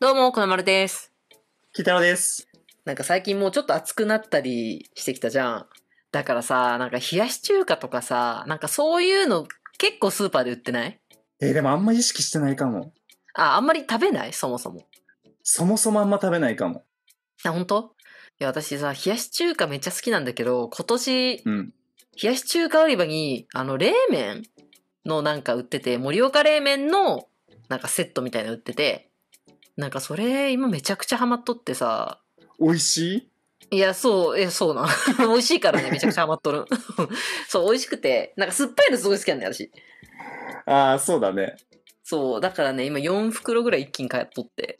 どうも、このまるです。北野です。なんか最近もうちょっと暑くなったりしてきたじゃん。だからさ、なんか冷やし中華とかさ、なんかそういうの結構スーパーで売ってないえーでもあんま意識してないかも。あ、あんまり食べないそもそも。そもそもあんま食べないかも。や、ほんといや、私さ、冷やし中華めっちゃ好きなんだけど、今年、うん。冷やし中華売り場に、あの、冷麺のなんか売ってて、盛岡冷麺のなんかセットみたいな売ってて、なんかそれ今めちゃくちゃハマっとってさ。美味しいいや、そう、え、そうな。美味しいからね、めちゃくちゃハマっとる。そう、美味しくて、なんか酸っぱいのすごい好きなんだよ、私。ああ、そうだね。そう、だからね、今4袋ぐらい一気に買っとって。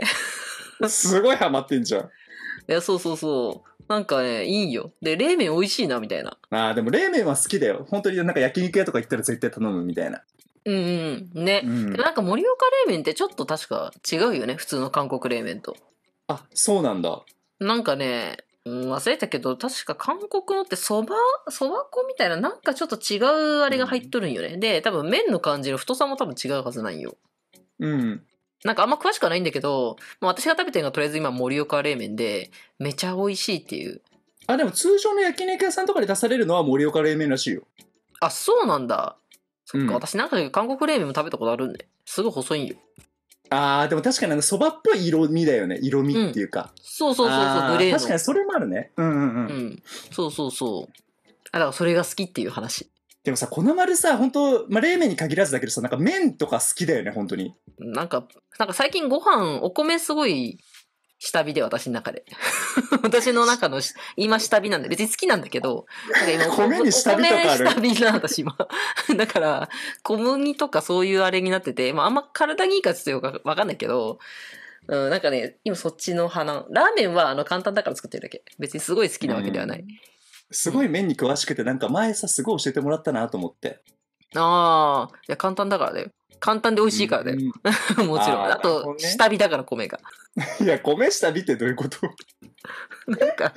すごいハマってんじゃん。いや、そうそうそう。なんかね、いいよ。で、冷麺美味しいな、みたいな。ああ、でも冷麺は好きだよ。本当になんか焼肉屋とか行ったら絶対頼むみたいな。うんうん。ね。うんでもなんか盛岡冷麺ってちょっと確か違うよね。普通の韓国冷麺と。あ、そうなんだ。なんかね、うん忘れたけど、確か韓国のってそば、そば粉みたいな、なんかちょっと違うあれが入っとるんよね。で、多分麺の感じの太さも多分違うはずなんよ。うん。なんかあんま詳しくはないんだけど、まあ、私が食べてるのがとりあえず今盛岡冷麺で、めちゃ美味しいっていう。あ、でも通常の焼肉屋さんとかで出されるのは盛岡冷麺らしいよ。あ、そうなんだ。そっか、うん私なんか韓国冷麺も食べたことあるんで、すごい細いんよ。ああ、でも確かになんかそばっぽい色味だよね。色味っていうか。そうそうそうそう、グレーの。確かにそれもあるね。うんうんううん。ん。そうそうそう。あ、だからそれが好きっていう話。でもさ、この丸さ、本当まあ、冷麺に限らずだけどさ、なんか麺とか好きだよね、本当に。なんか、なんか最近ご飯、お米すごい下火で私の中で。私の中の今下火なんで、別に好きなんだけど、なんか今 米に下火とかある米下火な私今。だから、小麦とかそういうあれになってて、まああんま体にいいかちょっとよくわかんないけど、うん、なんかね、今そっちの花。ラーメンはあの簡単だから作ってるだけ。別にすごい好きなわけではない。すごい麺に詳しくて、なんか前さ、すごい教えてもらったなと思って。ああ、いや簡単だからだよ。簡単で美味しいからだよ。もちろん。ああと、ね、下火だから米が。いや、米下火ってどういうこと なんか、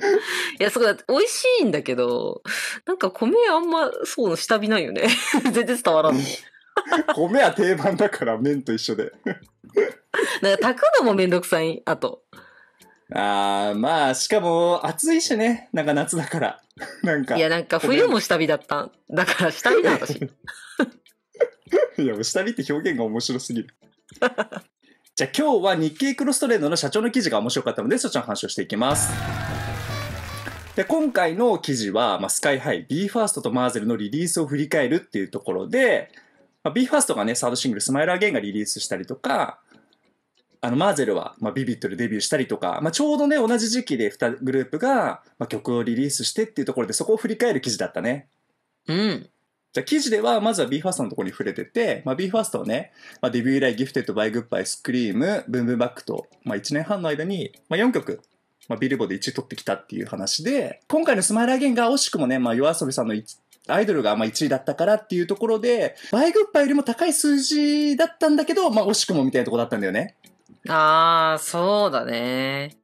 いや、そうだ美味しいんだけど、なんか米あんま、そうの下火ないよね。全然伝わらんの。米は定番だから麺と一緒で。なんか炊くのもめんどくさい、あと。ああ、まあ、しかも暑いしね。なんか夏だから。なんか。いや、なんか冬も下火だった。だから下火だ、私。いや、虫旅って表現が面白すぎる。じゃあ今日は日経クロストレンドの社長の記事が面白かったので、そちらの話をしていきます。で今回の記事は、まあ、スカイハイ、BE:FIRST とマーゼルのリリースを振り返るっていうところで、まあ、BE:FIRST がね、サードシングル、スマイルアゲインがリリースしたりとか、あの、マーゼルは、まあ、ビビットでデビューしたりとか、まあ、ちょうどね、同じ時期で2グループが、まあ、曲をリリースしてっていうところで、そこを振り返る記事だったね。うん。じゃ記事では、まずは BE:FIRST のところに触れてて、まあ、BE:FIRST はね、まあ、デビュー以来ギフテッドバイグッバイスクリーム、ブンブンバックと、まあ、1年半の間に、まあ、4曲、まあ、ビルボで1位取ってきたっていう話で、今回のスマイルアゲンが惜しくもね、まあ、夜遊びさんのアイドルがまあ1位だったからっていうところで、バイグッバイよりも高い数字だったんだけど、まあ、惜しくもみたいなとこだったんだよね。あー、そうだね。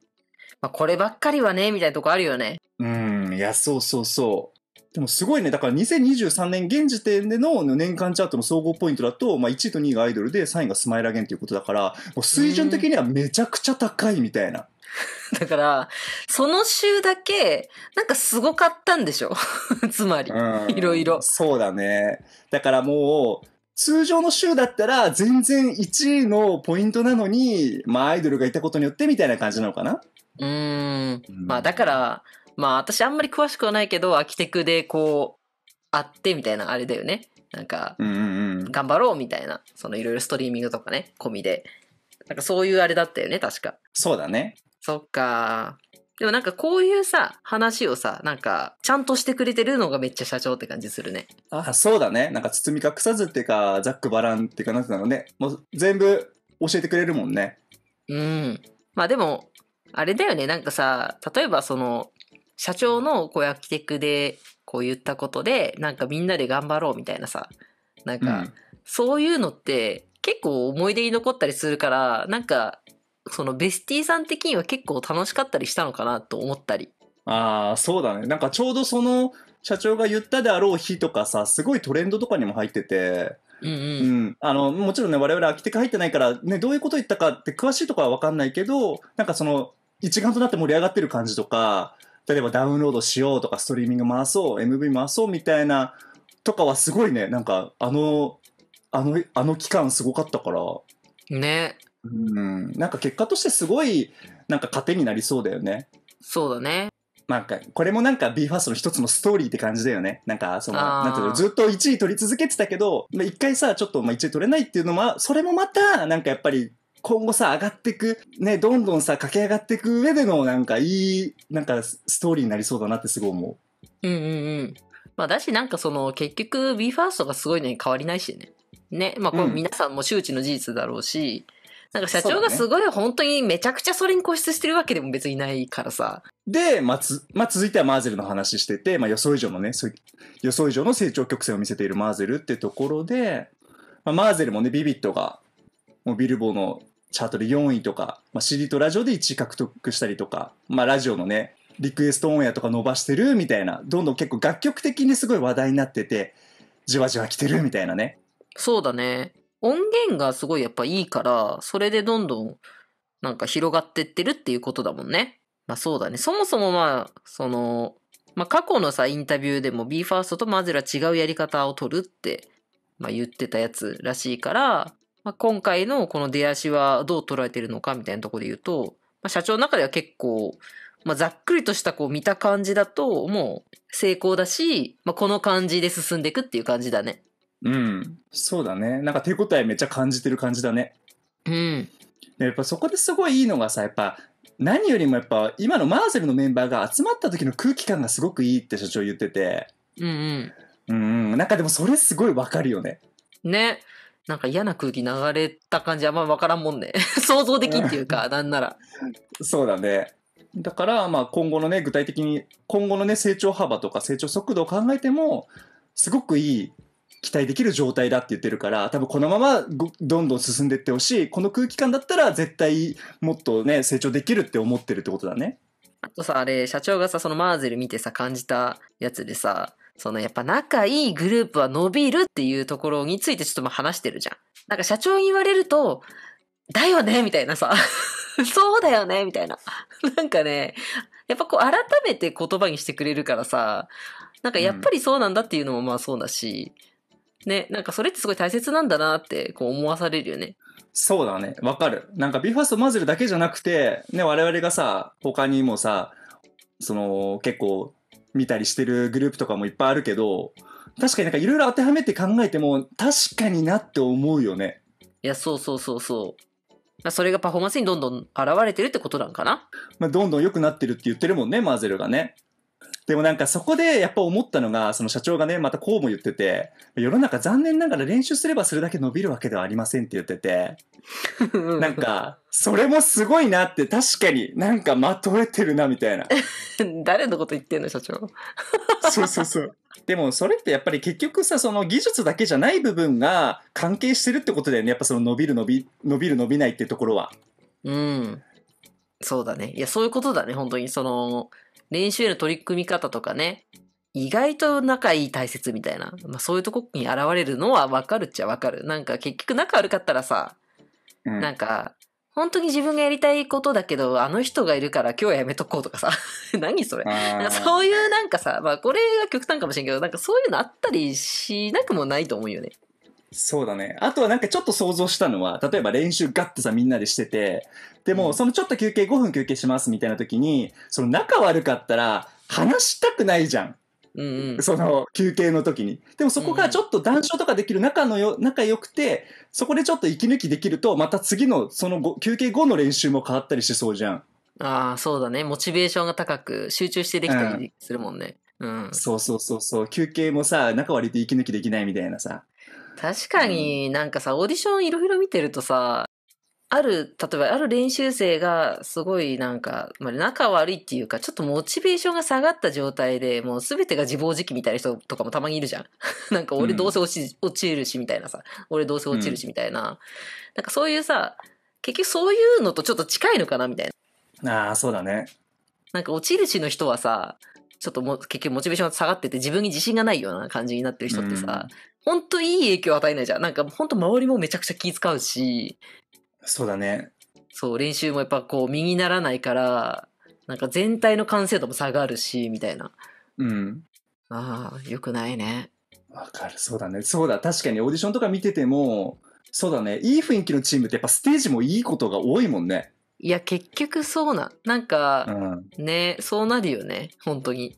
まあ、こればっかりはね、みたいなとこあるよね。うん、いや、そうそうそう。でもすごいね、だから2023年現時点での年間チャートの総合ポイントだと、まあ、1位と2位がアイドルで3位がスマイルアゲンということだから、もう水準的にはめちゃくちゃ高いみたいな。だから、その週だけ、なんかすごかったんでしょ つまり、いろいろ。そうだね。だからもう、通常の週だったら全然1位のポイントなのに、まあアイドルがいたことによってみたいな感じなのかなうん。まあだから、まあ私あんまり詳しくはないけど、アーキテクでこう、あってみたいなあれだよね。なんか、頑張ろうみたいな、そのいろいろストリーミングとかね、込みで。なんかそういうあれだったよね、確か。そうだね。そっか。でもなんかこういうさ、話をさ、なんか、ちゃんとしてくれてるのがめっちゃ社長って感じするね。あ、あそうだね。なんか包み隠さずっていうか、ざっくばらんっていうか、なんていのね。もう全部教えてくれるもんね。うん。まあでも、あれだよね。なんかさ、例えばその、社長のこうアーキテクでこう言ったことで、なんかみんなで頑張ろうみたいなさ、なんか、そういうのって結構思い出に残ったりするから、なんか、そのベスティさん的には結構楽しかったりしたのかなと思ったり。ああ、そうだね。なんかちょうどその社長が言ったであろう日とかさ、すごいトレンドとかにも入ってて、うん、うんうん、あのもちろんね我々アーキテク入ってないから、ね、どういうこと言ったかって詳しいとこは分かんないけどなんかその一丸となって盛り上がってる感じとか例えばダウンロードしようとか、ストリーミング回そう、MV 回そうみたいな、とかはすごいね、なんか、あの、あの、あの期間すごかったから。ね。うん。なんか結果としてすごい、なんか糧になりそうだよね。そうだね。なんか、これもなんか BE:FIRST の一つのストーリーって感じだよね。なんか、その、なんていうの、ずっと1位取り続けてたけど、一回さ、ちょっとまあ1位取れないっていうのは、それもまた、なんかやっぱり今後さ、上がってく、ね、どんどんさ、駆け上がっていく上での、なんかいい、なんかストーリーになりそうだなってすごい思う。うんうんうん。まあ、だし、なんかその、結局、BE:FIRST がすごいのに変わりないしね。ね、まあ、これ皆さんも周知の事実だろうし、うんなんか社長がすごい本当にめちゃくちゃそれに固執してるわけでも別にないからさ。ね、で、まつ、まあ、続いてはマーゼルの話してて、まあ、予想以上のね、予想以上の成長曲線を見せているマーゼルってところで、まあ、マーゼルもね、ビビットが、もうビルボのチャートで4位とか、まあ、CD とラジオで1位獲得したりとか、まあ、ラジオのね、リクエストオンエアとか伸ばしてるみたいな、どんどん結構楽曲的にすごい話題になってて、じわじわ来てるみたいなね。そうだね。音源がすごいやっぱいいから、それでどんどんなんか広がってってるっていうことだもんね。まあそうだね。そもそもまあ、その、まあ過去のさ、インタビューでも BE:FIRST とマズラ違うやり方を取るって、まあ言ってたやつらしいから、まあ、今回のこの出足はどう捉えてるのかみたいなところで言うと、まあ、社長の中では結構、まあ、ざっくりとしたこう見た感じだと、もう成功だし、まあ、この感じで進んでいくっていう感じだね。うん。そうだね。なんか手応えめっちゃ感じてる感じだね。うん。でやっぱそこですごいいいのがさ、やっぱ何よりもやっぱ今のマーセルのメンバーが集まった時の空気感がすごくいいって社長言ってて。うんうん。うん、なんかでもそれすごいわかるよね。ね。なんか嫌な空気流れた感じあんま分からんもんね 想像できんっていうかなんならそうだねだからまあ今後のね具体的に今後のね成長幅とか成長速度を考えてもすごくいい期待できる状態だって言ってるから多分このままどんどん進んでいってほしいこの空気感だったら絶対もっとね成長できるって思ってるってことだねあとさあれ社長がさそのマーゼル見てさ感じたやつでさそのやっぱ仲いいグループは伸びるっていうところについてちょっとまあ話してるじゃん。なんか社長に言われると、だよねみたいなさ。そうだよねみたいな。なんかね、やっぱこう改めて言葉にしてくれるからさ、なんかやっぱりそうなんだっていうのもまあそうだし、うん、ね、なんかそれってすごい大切なんだなってこう思わされるよね。そうだね、わかる。なんか BE:FIRST を混ぜるだけじゃなくて、ね、我々がさ、他にもさ、その結構見たりしてるグループとかもいっぱいあるけど、確かになんかいろいろ当てはめて考えても、確かになって思うよね。いや、そうそうそうそう。まあ、それがパフォーマンスにどんどん現れてるってことなんかな。まあ、どんどん良くなってるって言ってるもんね、マーゼルがね。でもなんかそこでやっぱ思ったのが、その社長がね、またこうも言ってて、世の中残念ながら練習すればそれだけ伸びるわけではありませんって言ってて、なんか、それもすごいなって確かになんかまとえてるなみたいな。誰のこと言ってんの社長。そうそうそう。でもそれってやっぱり結局さ、その技術だけじゃない部分が関係してるってことだよね。やっぱその伸びる伸び、伸びる伸びないってところは。うん。そうだね。いや、そういうことだね、本当に。その、練習への取り組み方とかね、意外と仲いい大切みたいな、まあ、そういうとこに現れるのはわかるっちゃわかる。なんか結局仲悪かったらさ、うん、なんか、本当に自分がやりたいことだけど、あの人がいるから今日はやめとこうとかさ、何それ。そういうなんかさ、まあこれが極端かもしれんけど、なんかそういうのあったりしなくもないと思うよね。そうだね。あとはなんかちょっと想像したのは、例えば練習ガッてさみんなでしてて、でもそのちょっと休憩5分休憩しますみたいな時に、その仲悪かったら話したくないじゃん。うんうん、その休憩の時に。でもそこがちょっと談笑とかできる仲のよ、仲良くて、そこでちょっと息抜きできると、また次のその休憩後の練習も変わったりしそうじゃん。ああ、そうだね。モチベーションが高く、集中してできたりするもんね。うん。うん、そうそうそうそう。休憩もさ、仲悪いと息抜きできないみたいなさ。確かになんかさ、オーディションいろいろ見てるとさ、ある、例えばある練習生がすごいなんか、まあ、仲悪いっていうか、ちょっとモチベーションが下がった状態でもう全てが自暴自棄みたいな人とかもたまにいるじゃん。なんか俺どうせ落ち,、落ちるしみたいなさ、俺どうせ落ちるしみたいな。うん、なんかそういうさ、結局そういうのとちょっと近いのかなみたいな。ああ、そうだね。なんか落ちるしの人はさ、ちょっとも結局モチベーションが下がってて自分に自信がないような感じになってる人ってさ、ん、本当いい影響を与えないじゃん。なんか本当周りもめちゃくちゃ気遣うし。そうだね。そう、練習もやっぱこう身にならないから、なんか全体の完成度も下がるし、みたいな。うん。ああ、よくないね。わかる、そうだね。そうだ、確かにオーディションとか見てても、そうだね。いい雰囲気のチームってやっぱステージもいいことが多いもんね。いや、結局そうな。なんか、ね、そうなるよね。本当に。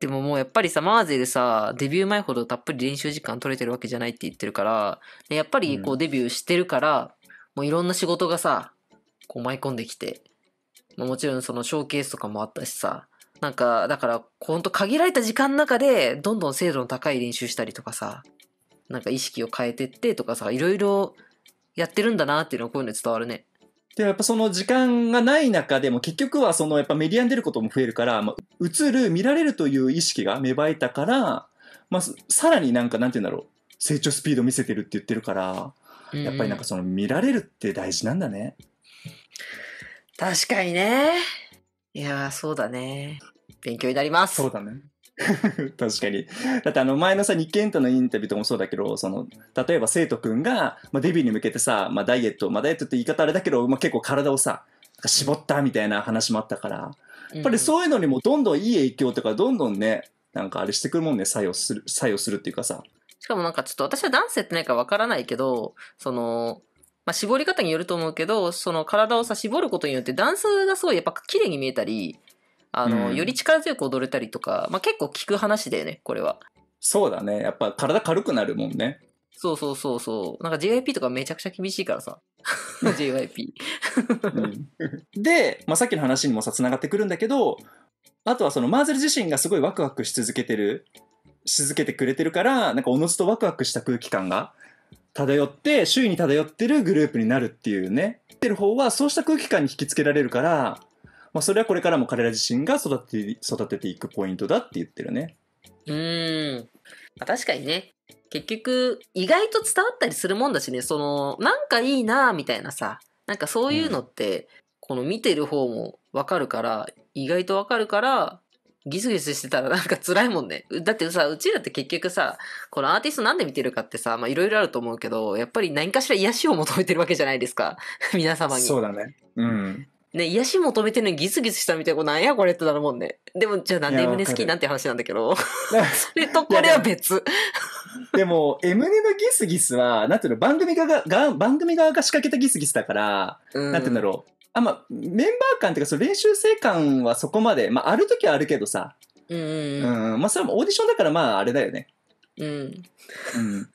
でももうやっぱりさ、マーゼでさ、デビュー前ほどたっぷり練習時間取れてるわけじゃないって言ってるから、やっぱりこうデビューしてるから、もういろんな仕事がさ、こう舞い込んできて、もちろんそのショーケースとかもあったしさ、なんか、だから、ほんと限られた時間の中で、どんどん精度の高い練習したりとかさ、なんか意識を変えてってとかさ、いろいろやってるんだなっていうのはこういうの伝わるね。で、やっぱその時間がない中でも結局はそのやっぱメディアに出ることも増えるから、まあ、映る、見られるという意識が芽生えたから、まあ、さらになんかなんて言うんだろう、成長スピード見せてるって言ってるから、やっぱりなんかその見られるって大事なんだね。確かにね。いやそうだね。勉強になります。そうだね。確かに。だってあの前のさ、日健とのインタビューとかもそうだけど、その、例えば生徒くんが、まあ、デビューに向けてさ、まあダイエット、まあダイエットって言い方あれだけど、まあ結構体をさ、絞ったみたいな話もあったから、やっぱりそういうのにもどんどんいい影響とか、どんどんね、なんかあれしてくるもんね、作用する、作用するっていうかさ。しかもなんかちょっと私はダンスやってないからわからないけど、その、まあ、絞り方によると思うけど、その体をさ、絞ることによって、ダンスがすごいやっぱ綺麗に見えたり、あの、うん、より力強く踊れたりとか、まあ、結構聞く話だよね、これは。そうだね。やっぱ体軽くなるもんね。そうそうそうそう。なんか JYP とかめちゃくちゃ厳しいからさ。JYP、うん、で、まあ、さっきの話にもさ、つながってくるんだけど、あとはそのマーゼル自身がすごいワクワクし続けてる、し続けてくれてるから、なんかおのずとワクワクした空気感が漂って、周囲に漂ってるグループになるっていうね。てる方はそうした空気感に引きつけられるから、まあ、それはこれからも彼ら自身が育て育てていくポイントだって言ってるね。うん確かにね結局意外と伝わったりするもんだしねそのなんかいいなみたいなさなんかそういうのって、うん、この見てる方も分かるから意外と分かるからギスギスしてたら なんか辛いもんね。だってさ、うちらって結局さ、このアーティストなんで見てるかってさ、まいろいろあると思うけど、やっぱり何かしら癒しを求めてるわけじゃないですか。皆様に。そうだね。うん。ね、癒し求めてるのにギスギスしたみたいな、なんやこれってなるもんね。でも、じゃあなんで M ネ好きなんて話なんだけど。それとこれは別。でも、M ネのギスギスは、なんていうの、番組側が、番組側が仕掛けたギスギスだから、うん、なんていうんだろう。あ、まあ、メンバー感っていうか、その練習生感はそこまで、まあ、ある時はあるけどさ。うん。うん。まあ、それもオーディションだから、まあ、あれだよね。うん。うん。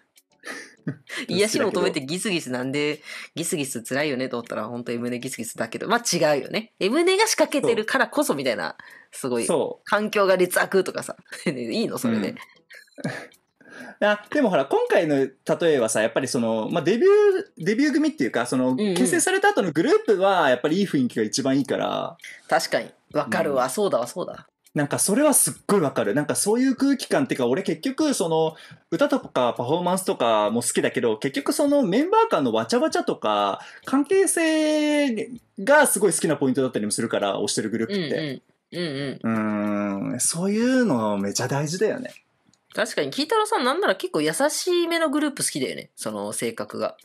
癒し求めてギスギスなんで、ギスギス辛いよねと思ったら、本当 M ネギスギスだけど、まあ違うよね。M ネが仕掛けてるからこそみたいな、すごい、環境が劣悪とかさ、いいのそれで、うん、あでもほら今回の例えはさやっぱりその、まあ、デビューデビュー組っていうかその結成された後のグループはやっぱりいい雰囲気が一番いいから、うんうん、確かにわかるわ、うん、そうだわそうだなんかそれはすっごいわかる。なんかそういう空気感っていうか、俺結局その歌とかパフォーマンスとかも好きだけど、結局そのメンバー間のわちゃわちゃとか、関係性がすごい好きなポイントだったりもするから、推してるグループって。うんうん。うんうん、ん、そういうのめちゃ大事だよね。確かに、金太郎さんなんなら結構優しい目のグループ好きだよね。その性格が。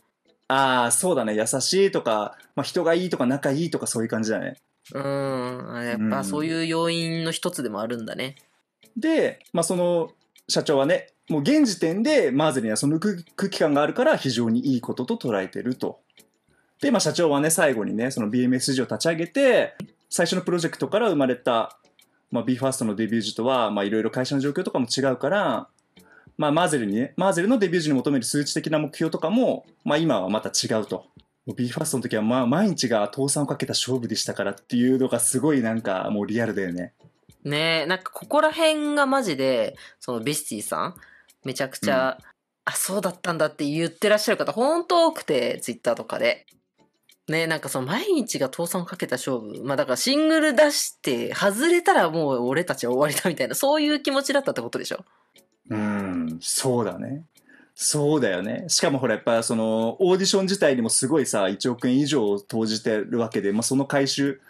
ああ、そうだね。優しいとか、まあ、人がいいとか仲いいとかそういう感じだね。うん、やっぱそういう要因の一つでもあるんだね。で、まあ、その社長はね、もう現時点でマーゼルにはその空気感があるから非常にいいことと捉えてると。で、まあ、社長はね、最後にね、その BMS 事業を立ち上げて、最初のプロジェクトから生まれた、まあ、BE:FIRST のデビュー時とは、まあ、いろいろ会社の状況とかも違うから、まあ、マーゼルにね、マーゼルのデビュー時に求める数値的な目標とかも、まあ、今はまた違うと。もう BE:FIRST の時は、まあ、毎日が倒産をかけた勝負でしたからっていうのがすごいなんかもうリアルだよね。ねえ、なんかここら辺がマジで、そのビスティさん、めちゃくちゃ、うん、あ、そうだったんだって言ってらっしゃる方、本当多くて、ツイッターとかで。ねなんかその毎日が倒産をかけた勝負。まあだからシングル出して、外れたらもう俺たちは終わりだみたいな、そういう気持ちだったってことでしょうん、そうだね。そうだよね。しかもほら、やっぱその、オーディション自体にもすごいさ、1億円以上投じてるわけで、まあ、その回収、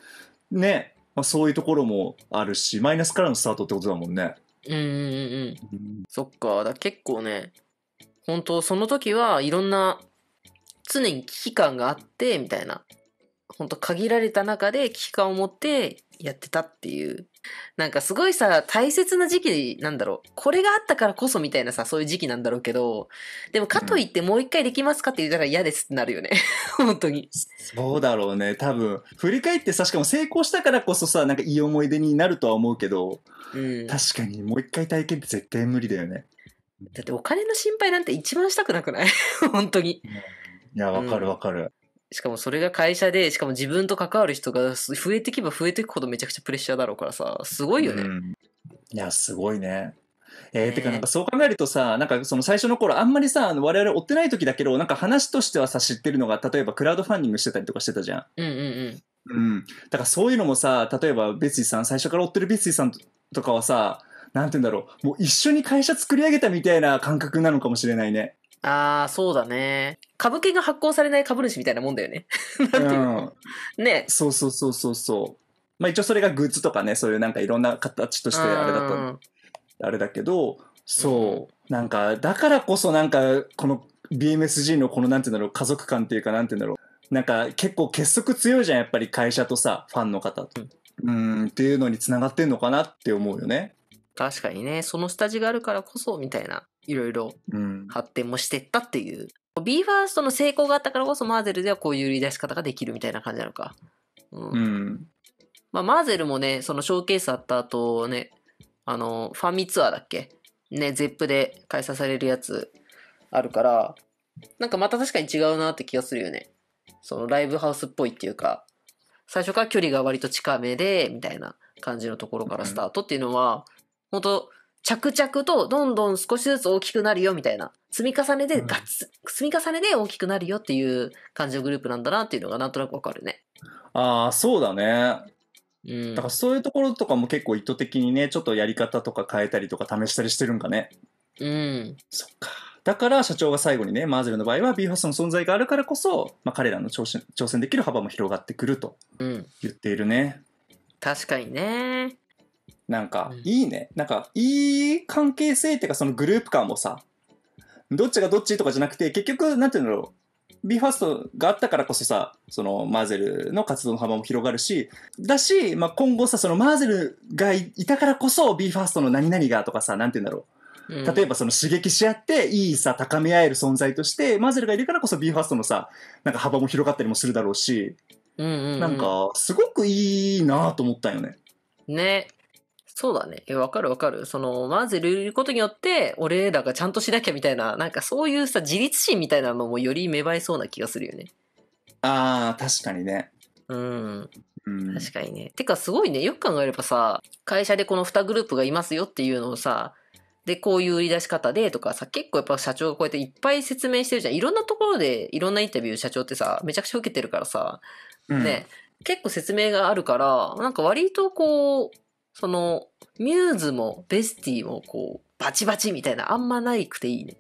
ね、まあ、そういうところもあるし、マイナスからのスタートってことだもんね。うんうんうん。そっか、だ結構ね、本当その時はいろんな、常に危機感があって、みたいな。本当限られた中で危機感を持ってやってたっていうなんかすごいさ、大切な時期なんだろう。これがあったからこそみたいなさ、そういう時期なんだろうけど、でもかといってもう一回できますかって言ったら嫌ですってなるよね。本当に。そうだろうね。多分、振り返ってさ、しかも成功したからこそさ、なんかいい思い出になるとは思うけど、うん、確かにもう一回体験って絶対無理だよね。だってお金の心配なんて一番したくなくない 本当に。いや、わかるわかる。うんしかもそれが会社で、しかも自分と関わる人が増えていけば増えていくほどめちゃくちゃプレッシャーだろうからさ、すごいよね。うん、いや、すごいね。えー、てかなんかそう考えるとさ、なんかその最初の頃あんまりさ、あの我々追ってない時だけど、なんか話としてはさ、知ってるのが、例えばクラウドファンディングしてたりとかしてたじゃん。うんうんうん。うん。だからそういうのもさ、例えばベッシーさん、最初から追ってるベッシーさんとかはさ、なんて言うんだろう、もう一緒に会社作り上げたみたいな感覚なのかもしれないね。ああ、そうだね。株券が発行されない株主みたいなもんだよね。なんていうの、うん、ね。そうそうそうそうそう。まあ一応それがグッズとかね、そういうなんかいろんな形としてあれだと、うん、あれだけど、そう。なんか、だからこそなんか、この BMSG のこのなんていうんだろう、家族感っていうかなんていうんだろう。なんか結構結束強いじゃん、やっぱり会社とさ、ファンの方と。うん、っていうのにつながってんのかなって思うよね。確かにね、そのスタジがあるからこそ、みたいな。いろいろ発展もしてったっていう。うん、ーファーストの成功があったからこそマーゼルではこういう売り出し方ができるみたいな感じなのか。うん。うん、まあ、マーゼルもね、そのショーケースあった後ね、あの、ファミツアーだっけね、ゼップで開催されるやつあるから、なんかまた確かに違うなって気がするよね。そのライブハウスっぽいっていうか、最初から距離が割と近めで、みたいな感じのところからスタートっていうのは、うん、本当着々とどんどん少しずつ大きくなるよみたいな、積み重ねでガッツ、うん、積み重ねで大きくなるよっていう感じのグループなんだなっていうのがなんとなくわかるね。ああ、そうだね。だからそういうところとかも結構意図的にね、ちょっとやり方とか変えたりとか試したりしてるんかね。うん。そっか。だから社長が最後にね、マーゼルの場合は BFAS の存在があるからこそ、まあ、彼らの挑戦挑戦できる幅も広がってくると言っているね。うん、確かにね。なんか、いいね。なんか、いい関係性っていうか、そのグループ感もさ、どっちがどっちとかじゃなくて、結局、なんていうんだろう。BE:FIRST があったからこそさ、そのマーゼルの活動の幅も広がるし、だし、まあ、今後さ、そのマーゼルがいたからこそ BE:FIRST の何々がとかさ、なんて言うんだろう。例えばその刺激し合っていいさ高め合える存在としてマーゼルがいるからこそ BE:FIRST のさなんか幅も広がったりもするだろうし、うんうんうん、なんかすごくいいなと思ったよね。ねそうだね。え、わかるわかる。その、マーゼルることによって、俺らがちゃんとしなきゃみたいな、なんかそういうさ、自立心みたいなのもより芽生えそうな気がするよね。ああ、確かにね。うん。うん、確かにね。てか、すごいね。よく考えればさ、会社でこの2グループがいますよっていうのをさ、で、こういう売り出し方でとかさ、結構やっぱ社長がこうやっていっぱい説明してるじゃん。いろんなところで、いろんなインタビュー社長ってさ、めちゃくちゃ受けてるからさ、ね、うん、結構説明があるから、なんか割とこう、その、ミューズもベスティもこう、バチバチみたいな、あんまないくていいね。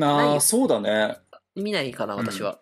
ああ、そうだね。見ないかな、私は、うん、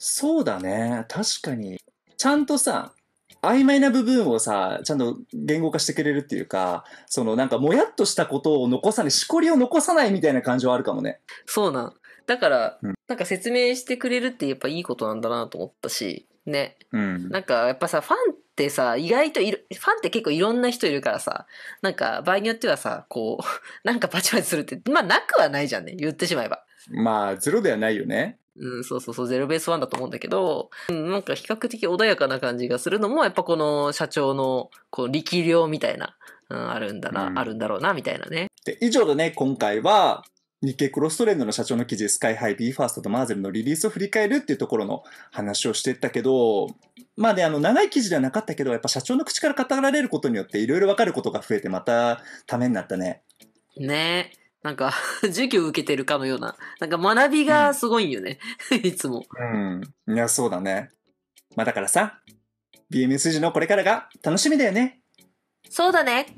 そうだね。確かに。ちゃんとさ、曖昧な部分をさ、ちゃんと言語化してくれるっていうか、そのなんかもやっとしたことを残さない、しこりを残さないみたいな感じはあるかもね。そうなん。だから、うん、なんか説明してくれるってやっぱいいことなんだなと思ったし、ね。うん、なんかやっぱさ、ファンっってさ、意外といる、ファンって結構いろんな人いるからさ、なんか場合によってはさ、こう、なんかバチバチするって、まあなくはないじゃんね、言ってしまえば。まあ、ゼロではないよね。うん、そうそうそう、ゼロベースワンだと思うんだけど、なんか比較的穏やかな感じがするのも、やっぱこの社長の、こう、力量みたいな、うん、あるんだな、うん、あるんだろうな、みたいなね。で、以上でね、今回は、日経クロストレンドの社長の記事、スカイハイ、ビーファーストとマーゼルのリリースを振り返るっていうところの話をしてったけど、まあね、あの、長い記事ではなかったけど、やっぱ社長の口から語られることによっていろいろわかることが増えて、またためになったね。ねえ。なんか、授業受けてるかのような、なんか学びがすごいんよね。うん、いつも。うん。いや、そうだね。まあだからさ、BM s g のこれからが楽しみだよね。そうだね。